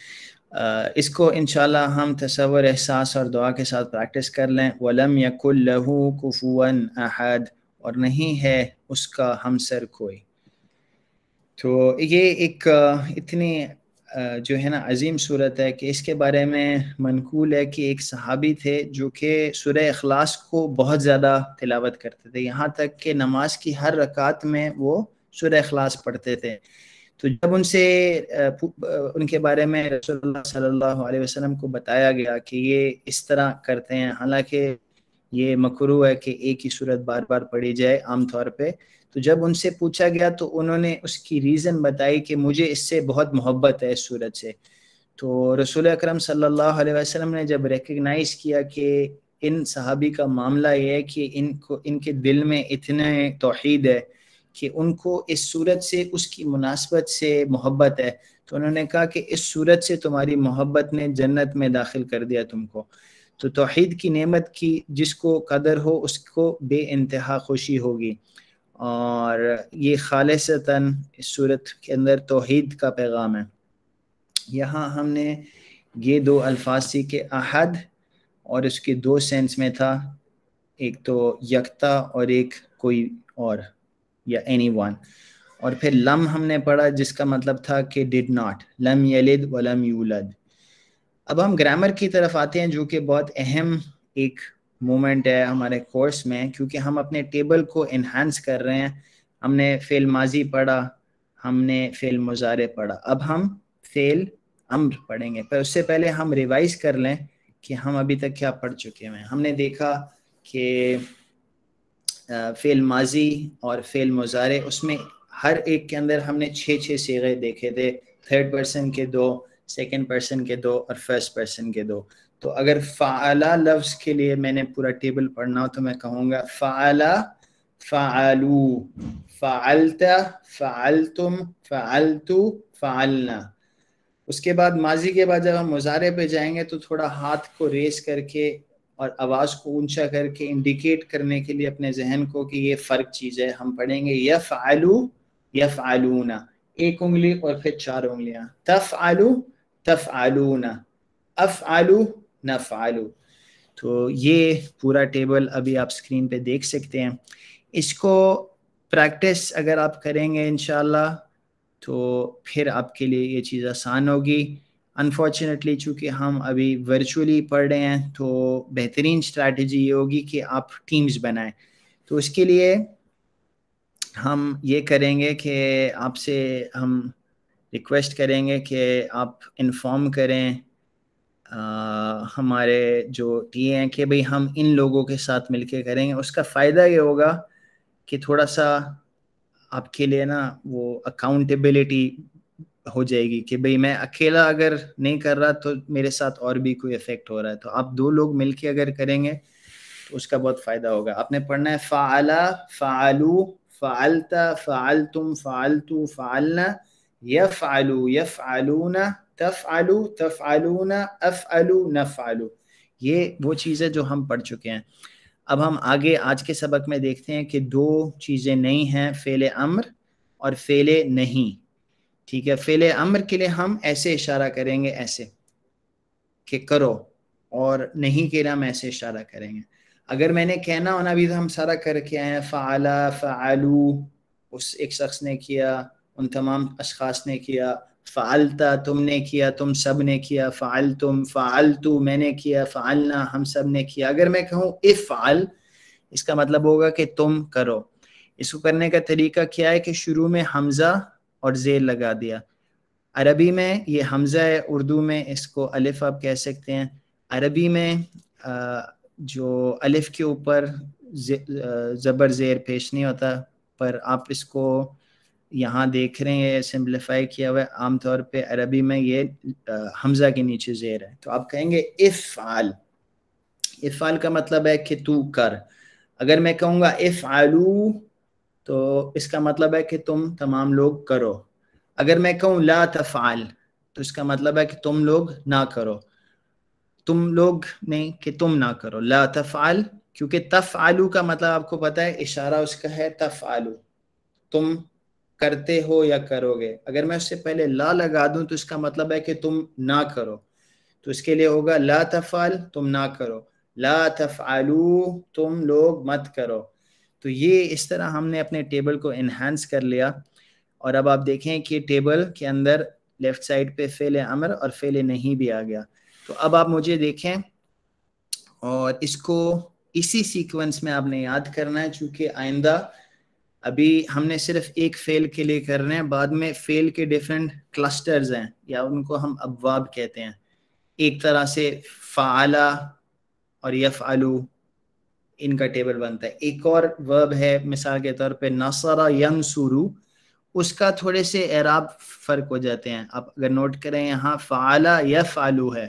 इसको इनशाला हम तस्वर एहसास और दुआ के साथ प्रैक्टिस कर लें वलम यकुल्लहू कुफुअन अहद और नहीं है उसका हमसर कोई तो ये एक इतनी जो है ना अजीम सूरत है कि इसके बारे में मनकूल है कि एक सहाबी थे जो कि सुर अखलास को बहुत ज़्यादा तिलावत करते थे यहाँ तक कि नमाज की हर रकात में वो सुर अखलास पढ़ते थे तो जब उनसे उनके बारे में रसोल्ला सल्लल्लाहु अलैहि वसल्लम को बताया गया कि ये इस तरह करते हैं हालांकि ये मकरू है कि एक ही सूरत बार बार पढ़ी जाए आमतौर पे तो जब उनसे पूछा गया तो उन्होंने उसकी रीज़न बताई कि मुझे इससे बहुत मोहब्बत है इस सूरत से तो रसूल अक्रम सम ने जब रिकगनाइज किया कि इन सहाबी का मामला ये है कि इनको इनके दिल में इतने तोहद है कि उनको इस सूरत से उसकी मुनासबत से मोहब्बत है तो उन्होंने कहा कि इस सूरत से तुम्हारी मोहब्बत ने जन्नत में दाखिल कर दिया तुमको तो तोहद की नेमत की जिसको कदर हो उसको बे इंतहा खुशी होगी और ये खालसता इस सूरत के अंदर तोहद का पैगाम है यहाँ हमने ये दो अल्फाज सीखे अहद और उसके दो सेंस में था एक तो यकता और एक कोई और या एनी वन और फिर लम हमने पढ़ा जिसका मतलब था कि डिड नॉट लम यलिद व लम यूलद अब हम ग्रामर की तरफ आते हैं जो कि बहुत अहम एक मोमेंट है हमारे कोर्स में क्योंकि हम अपने टेबल को इन्हांस कर रहे हैं हमने फेल माजी पढ़ा हमने फेल मुजारे पढ़ा अब हम फेल अम्र पढ़ेंगे पर उससे पहले हम रिवाइज कर लें कि हम अभी तक क्या पढ़ चुके हैं हमने देखा कि फ़ेल माजी और फ़ेल मुजारे उसमें हर एक के अंदर हमने छः छः सीगे देखे थे थर्ड पर्सन के दो सेकेंड पर्सन के दो और फर्स्ट पर्सन के दो तो अगर फ़ाला लफ्ज़ के लिए मैंने पूरा टेबल पढ़ना हो तो मैं कहूँगा फ़ाला फ़ालू फ़ालता फ़ालतुम फ़ालतू फ़ालना उसके बाद माजी के बाद जब हम मुजारे पे जाएंगे तो थोड़ा हाथ को रेस करके और आवाज़ को ऊंचा करके इंडिकेट करने के लिए अपने जहन को कि ये फ़र्क चीज़ है हम पढ़ेंगे यफ़ आलू यफ़ आलूना एक उंगली और फिर चार उंगलियां तफ़ आलू तफ़ आलूना अफ़ आलू नफ़ आलू तो ये पूरा टेबल अभी आप स्क्रीन पे देख सकते हैं इसको प्रैक्टिस अगर आप करेंगे इन तो फिर आपके लिए ये चीज़ आसान होगी अनफॉर्चुनेटली चूँकि हम अभी वर्चुअली पढ़ रहे हैं तो बेहतरीन स्ट्रैटेजी ये होगी कि आप टीम्स बनाएं तो उसके लिए हम ये करेंगे कि आपसे हम रिक्वेस्ट करेंगे कि आप इन्फॉर्म करें आ, हमारे जो टी हैं कि भाई हम इन लोगों के साथ मिलके करेंगे उसका फ़ायदा ये होगा कि थोड़ा सा आपके लिए ना वो अकाउंटेबिलिटी हो जाएगी कि भाई मैं अकेला अगर नहीं कर रहा तो मेरे साथ और भी कोई इफेक्ट हो रहा है तो आप दो लोग मिलके अगर करेंगे तो उसका बहुत फायदा होगा आपने पढ़ना है फ़ाला फ़ालू फ़ालता फ़ालतुम फ़ालतू फ़ालना आलू यफ़ालूना अफ आलू नफ आलू ये वो चीज़ें जो हम पढ़ चुके हैं अब हम आगे आज के सबक में देखते हैं कि दो चीज़ें नहीं हैं फेले अम्र और फेले नहीं ठीक है फेले अमर के लिए हम ऐसे इशारा करेंगे ऐसे कि करो और नहीं के लिए हम ऐसे इशारा करेंगे अगर मैंने कहना होना अभी तो हम सारा करके आए हैं फ़ाला फ़ालू उस एक शख्स ने किया उन तमाम अशास ने किया फ़ालता तुमने किया तुम सब ने किया फ़ाल तुम फ़ाल तू मैंने किया फ़ालना हम सब ने किया अगर मैं कहूँ इफ़ाल इसका मतलब होगा कि तुम करो इसको करने का तरीका क्या है कि शुरू में हमज़ा और जेर लगा दिया अरबी में ये हमज़ा है उर्दू में इसको अलिफ आप कह सकते हैं अरबी में जो अलिफ के ऊपर ज़बर ज़ेर पेश नहीं होता पर आप इसको यहाँ देख रहे हैं सिम्प्लीफाई किया हुआ आमतौर पे अरबी में ये हमज़ा के नीचे ज़ेर है तो आप कहेंगे इफ आल इफ आल का मतलब है कि तू कर अगर मैं कहूँगा आलू तो इसका मतलब है कि तुम तमाम लोग करो अगर मैं कहूँ ला तफ़ाल तो इसका मतलब है कि तुम लोग ना करो तुम लोग नहीं कि तुम ना करो ला तफ़ाल क्योंकि तफ़ आलू का मतलब आपको पता है इशारा उसका है तफ़ आलू तुम करते हो या करोगे अगर मैं उससे पहले ला लगा दूं तो इसका मतलब है कि तुम ना करो तो इसके लिए होगा ला तफ़ाल तुम ना करो ला तफ़ आलू तुम लोग मत करो तो ये इस तरह हमने अपने टेबल को एनहेंस कर लिया और अब आप देखें कि टेबल के अंदर लेफ़्ट साइड पे फेल अमर और फेल नहीं भी आ गया तो अब आप मुझे देखें और इसको इसी सीक्वेंस में आपने याद करना है चूँकि आइंदा अभी हमने सिर्फ एक फेल के लिए कर रहे हैं बाद में फेल के डिफरेंट क्लस्टर्स हैं या उनको हम अबवाब कहते हैं एक तरह से फ़ाला और यफ़ आलू इनका टेबल बनता है एक और वर्ब है मिसाल के तौर पे नसरा सुरू उसका थोड़े से एराब फ़र्क हो जाते हैं आप अगर नोट करें यहाँ फ़ाला या फ़ालू है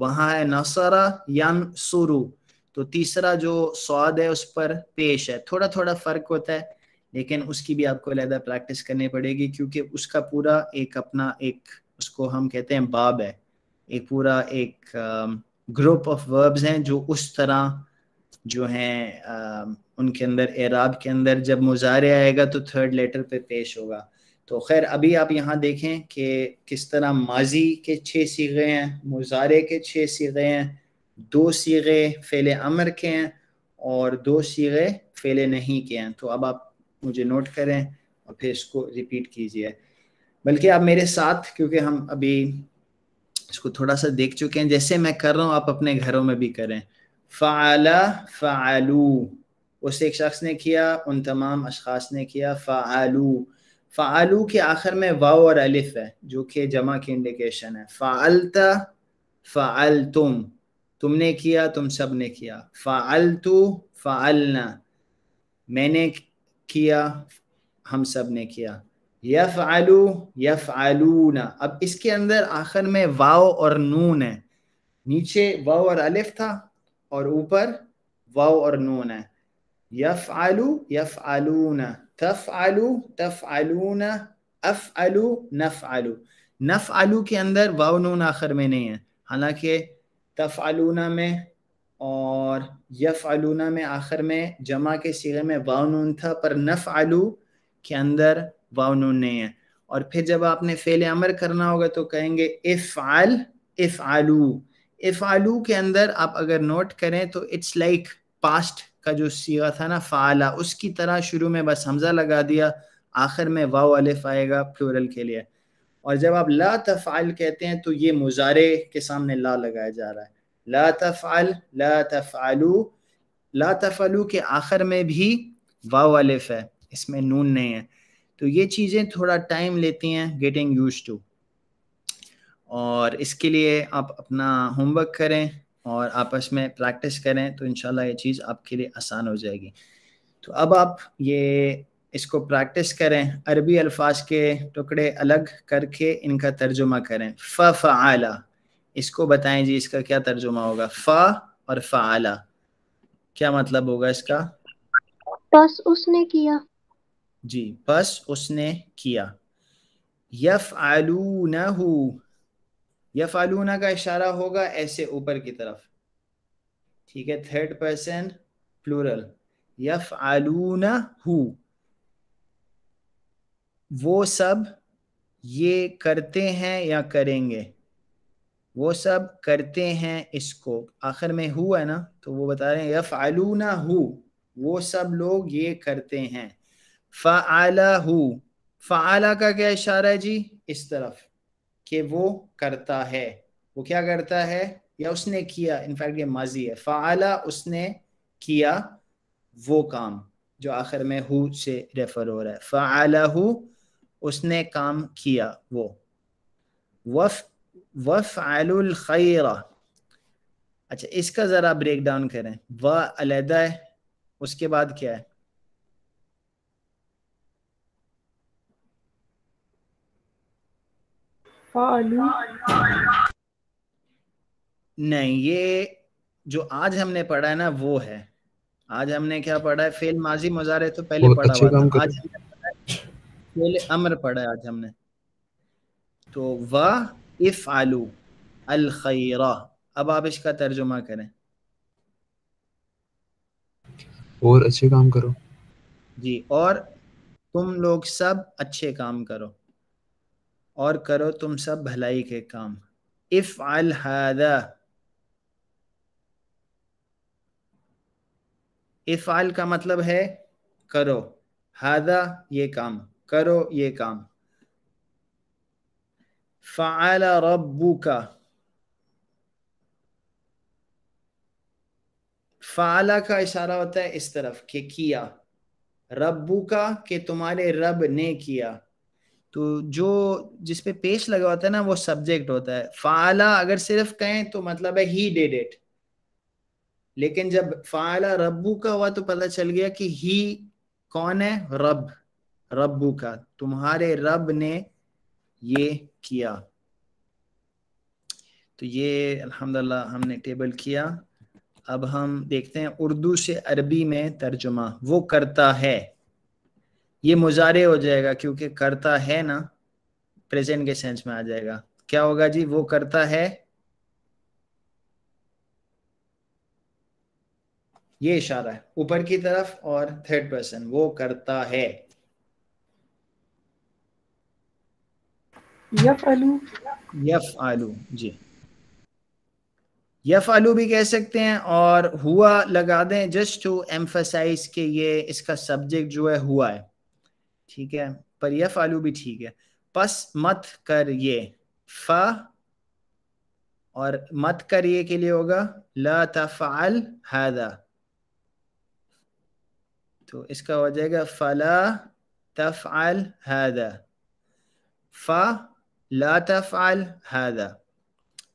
वहां है नसरा यंग सुरू तो तीसरा जो स्वाद है उस पर पेश है थोड़ा थोड़ा फ़र्क होता है लेकिन उसकी भी आपको अलहदा प्रैक्टिस करनी पड़ेगी क्योंकि उसका पूरा एक अपना एक उसको हम कहते हैं बाब है एक पूरा एक ग्रुप ऑफ वर्ब्स हैं जो उस तरह जो हैं उनके अंदर एराब के अंदर जब मुजारे आएगा तो थर्ड लेटर पे पेश होगा तो खैर अभी आप यहाँ देखें कि किस तरह माजी के छः सीगे हैं मुजारे के छः सीगे हैं दो सीगे फेल अमर के हैं और दो सीगे फेल नहीं के हैं तो अब आप मुझे नोट करें और फिर इसको रिपीट कीजिए बल्कि आप मेरे साथ क्योंकि हम अभी इसको थोड़ा सा देख चुके हैं जैसे मैं कर रहा हूँ आप अपने घरों में भी करें फ़ाला फ़ालू उस एक शख्स ने किया उन तमाम अशास ने किया फ़ालू फ़ालू के आखिर में वाओ और अलिफ है जो कि जमा की इंडिकेशन है फ़ालता फ़ाल तुम तुमने किया तुम सब ने किया फ़ाल तो फ़ालना मैंने किया हम सब ने किया यफ़ आलू यफ़ ना अब इसके अंदर आखिर में वाओ और नून है नीचे वाओ और अलिफ था और ऊपर वाव और नून है यफ आलू यफ आलू तफ आलू तफ आलू नफ आलू नफ आलू नफ आलू के अंदर वाव नून आखिर में नहीं है हालांकि तफ आलूना में और यफ आलूना में आखिर में जमा के सीरे में वाव नून था पर नफ आलू के अंदर वाव नून नहीं है और फिर जब आपने फेले अमर करना होगा तो कहेंगे इफ़ आल इफ़ आलू इफ़ालू के अंदर आप अगर नोट करें तो इट्स लाइक पास्ट का जो सीगा था ना फ़ाला उसकी तरह शुरू में बस हमज़ा लगा दिया आखिर में वाव अलिफ आएगा प्लूरल के लिए और जब आप ला तफ़ाल कहते हैं तो ये मुजारे के सामने ला लगाया जा रहा है ला तफ़ाल ला तफ़ालू ला तफ़ालू के आखिर में भी वाव अलिफ है इसमें नून नहीं है तो ये चीज़ें थोड़ा टाइम लेती हैं गेटिंग यूज टू और इसके लिए आप अपना होमवर्क करें और आपस में प्रैक्टिस करें तो इनशाला ये चीज़ आपके लिए आसान हो जाएगी तो अब आप ये इसको प्रैक्टिस करें अरबी अल्फाज के टुकड़े अलग करके इनका तर्जुमा करें फ़ फ़ाला इसको बताएं जी इसका क्या तर्जुमा होगा फ़ और फ़ाला क्या मतलब होगा इसका बस उसने किया जी बस उसने किया यफ़ आलू या फालूना का इशारा होगा ऐसे ऊपर की तरफ ठीक है थर्ड पर्सन प्लूरल यफ आलूना हु वो सब ये करते हैं या करेंगे वो सब करते हैं इसको आखिर में हु है ना तो वो बता रहे हैं यफ आलूना हु वो सब लोग ये करते हैं फ आला हु आला का क्या इशारा है जी इस तरफ कि वो करता है वो क्या करता है या उसने किया इनफैक्ट ये माजी है फ़ाला उसने किया वो काम जो आखिर में हु से रेफर हो रहा है फ़ाला उसने काम किया वो वफ वफ आलखरा अच्छा इसका ज़रा ब्रेक डाउन करें वह अलहदा है उसके बाद क्या है फालू नहीं ये जो आज हमने पढ़ा है ना वो है आज हमने क्या पढ़ा है फेल माजी मजारे तो पहले पढ़ा हुआ आज फेल अमर पढ़ा है आज हमने तो व इफ आलू अल खैरा अब आप इसका तर्जुमा करें और अच्छे काम करो जी और तुम लोग सब अच्छे काम करो और करो तुम सब भलाई के काम इफ अल हादा अल का मतलब है करो हादा ये काम करो ये काम फ़ाल रब्बू का फ़ाला का इशारा होता है इस तरफ कि किया रब्बू का के तुम्हारे रब ने किया तो जो जिस पे पेश लगा होता है ना वो सब्जेक्ट होता है फाला अगर सिर्फ कहें तो मतलब है ही डेड इट लेकिन जब फाला रब्बू का हुआ तो पता चल गया कि ही कौन है रब रब्बू का तुम्हारे रब ने ये किया तो ये अल्हम्दुलिल्लाह हमने टेबल किया अब हम देखते हैं उर्दू से अरबी में तर्जुमा वो करता है ये मुजारे हो जाएगा क्योंकि करता है ना प्रेजेंट के सेंस में आ जाएगा क्या होगा जी वो करता है ये इशारा है ऊपर की तरफ और थर्ड पर्सन वो करता है यफ आलू यफ आलू जी यफ आलू भी कह सकते हैं और हुआ लगा दें जस्ट टू एम्फोसाइज के ये इसका सब्जेक्ट जो है हुआ है ठीक है पर यह फालू भी ठीक है पस मत कर ये फ और मत कर ये के लिए होगा ल तफाल हादा तो इसका हो जाएगा फला तफाल हादा फ ल तफाल हादा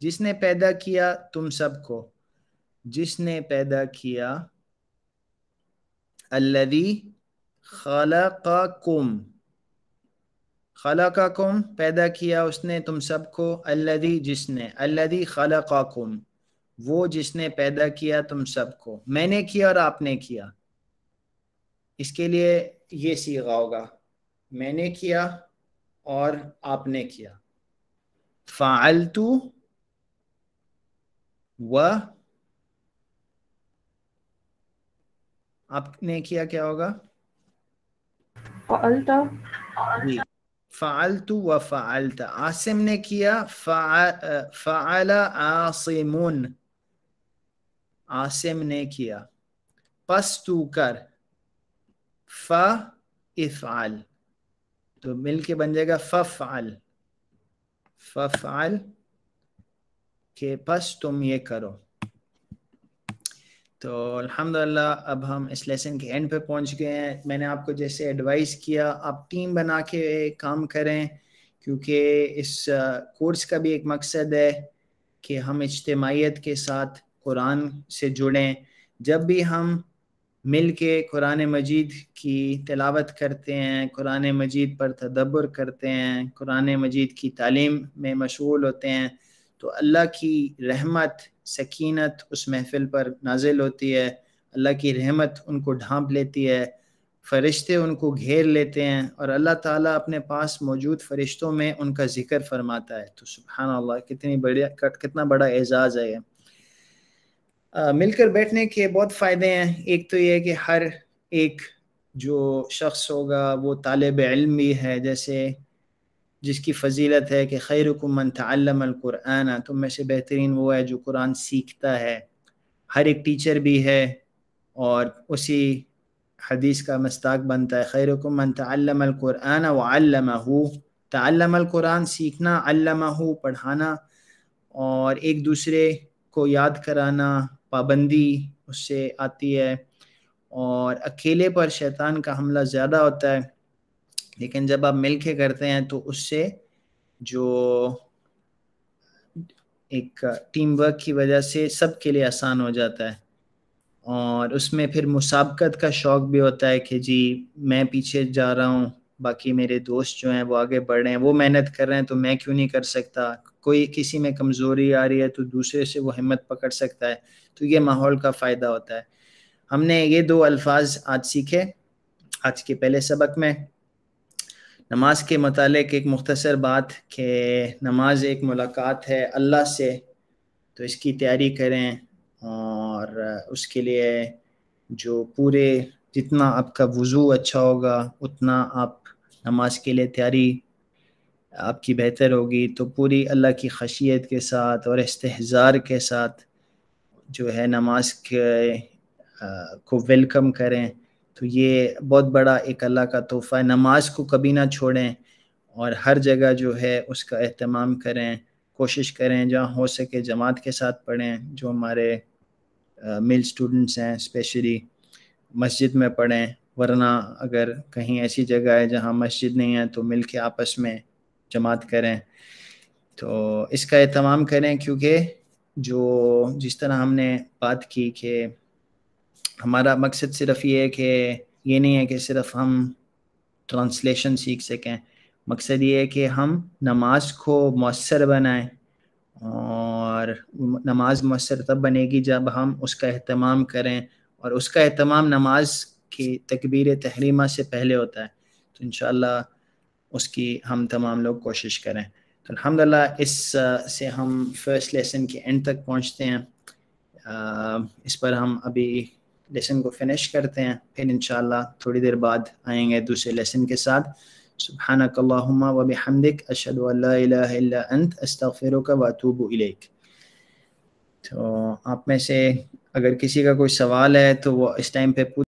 जिसने पैदा किया तुम सबको जिसने पैदा किया अल्लदी खला खलकुम पैदा किया उसने तुम सबको अल्लदी जिसने अल्लदी खलकुम वो जिसने पैदा किया तुम सबको मैंने किया और आपने किया इसके लिए ये सीखा होगा मैंने किया और आपने किया फ़ालतू व आपने किया क्या होगा فعلت فعلت وفعلت عاصم نكيا فعل, فعل عاصم نكيا کیا پس تو کر ف افعل تو مل کے بن جائے گا ففعل ففعل کہ پس تم یہ کرو तो अल्हम्दुलिल्लाह अब हम इस लेसन के एंड पे पहुंच गए हैं मैंने आपको जैसे एडवाइस किया आप टीम बना के काम करें क्योंकि इस कोर्स का भी एक मकसद है कि हम इज्तमाहीत के साथ कुरान से जुड़ें जब भी हम मिल के कुरान मजीद की तलावत करते हैं कुरान मजीद पर तदब्बर करते हैं कुरान मजीद की तालीम में मशगूल होते हैं तो अल्लाह की रहमत सकीनत उस महफिल पर नाजिल होती है अल्लाह की रहमत उनको ढांप लेती है फरिश्ते उनको घेर लेते हैं और अल्लाह ताला अपने पास मौजूद फरिश्तों में उनका ज़िक्र फरमाता है तो सुबहान अल्लाह कितनी बढ़िया कितना बड़ा एजाज़ है आ, मिलकर बैठने के बहुत फ़ायदे हैं एक तो ये है कि हर एक जो शख्स होगा वो तालब इल्म भी है जैसे जिसकी फजीलत है कि खैर मन तल्लमकुराना तुम में से बेहतरीन वो है जो कुरान सीखता है हर एक टीचर भी है और उसी हदीस का मस्ताक बनता है खैर मन तल्लमकुराना वल्लमहू कुरान सीखना अल्लमहू पढ़ाना और एक दूसरे को याद कराना पाबंदी उससे आती है और अकेले पर शैतान का हमला ज़्यादा होता है लेकिन जब आप मिल के करते हैं तो उससे जो एक टीम वर्क की वजह से सब के लिए आसान हो जाता है और उसमें फिर मुसाबकत का शौक़ भी होता है कि जी मैं पीछे जा रहा हूँ बाकी मेरे दोस्त जो हैं वो आगे बढ़ रहे हैं वो मेहनत कर रहे हैं तो मैं क्यों नहीं कर सकता कोई किसी में कमज़ोरी आ रही है तो दूसरे से वो हिम्मत पकड़ सकता है तो ये माहौल का फ़ायदा होता है हमने ये दो अल्फाज आज सीखे आज के पहले सबक में नमाज के मतलब एक मुख्तसर बात कि नमाज एक मुलाकात है अल्लाह से तो इसकी तैयारी करें और उसके लिए जो पूरे जितना आपका वज़ू अच्छा होगा उतना आप नमाज के लिए तैयारी आपकी बेहतर होगी तो पूरी अल्लाह की खशियत के साथ और इस्तेजार के साथ जो है नमाज के आ, को वेलकम करें तो ये बहुत बड़ा एक अल्लाह का तोहफ़ा है नमाज को कभी ना छोड़ें और हर जगह जो है उसका अहतमाम करें कोशिश करें जहाँ हो सके जमात के साथ पढ़ें जो हमारे मिल स्टूडेंट्स हैं स्पेशली मस्जिद में पढ़ें वरना अगर कहीं ऐसी जगह है जहाँ मस्जिद नहीं है तो मिल के आपस में जमात करें तो इसका अहतमाम करें क्योंकि जो जिस तरह हमने बात की कि हमारा मकसद सिर्फ ये है कि ये नहीं है कि सिर्फ हम ट्रांसलेशन सीख सकें मकसद ये है कि हम नमाज को मौसर बनाएं और नमाज मौसर तब बनेगी जब हम उसका अहतमाम करें और उसका अहतमाम नमाज की तकबीर तहरीमा से पहले होता है तो इन उसकी हम तमाम लोग कोशिश करें तो अलहमदिल्ला इस से हम फर्स्ट लेसन के एंड तक पहुंचते हैं इस पर हम अभी लेसन को फिनिश करते हैं फिर इन थोड़ी देर बाद आएंगे दूसरे लेसन के साथ सुबहानक वब हमदिक अशद अंत अस्तफ़िर वातूब इलेक तो आप में से अगर किसी का कोई सवाल है तो वो इस टाइम पे पूछ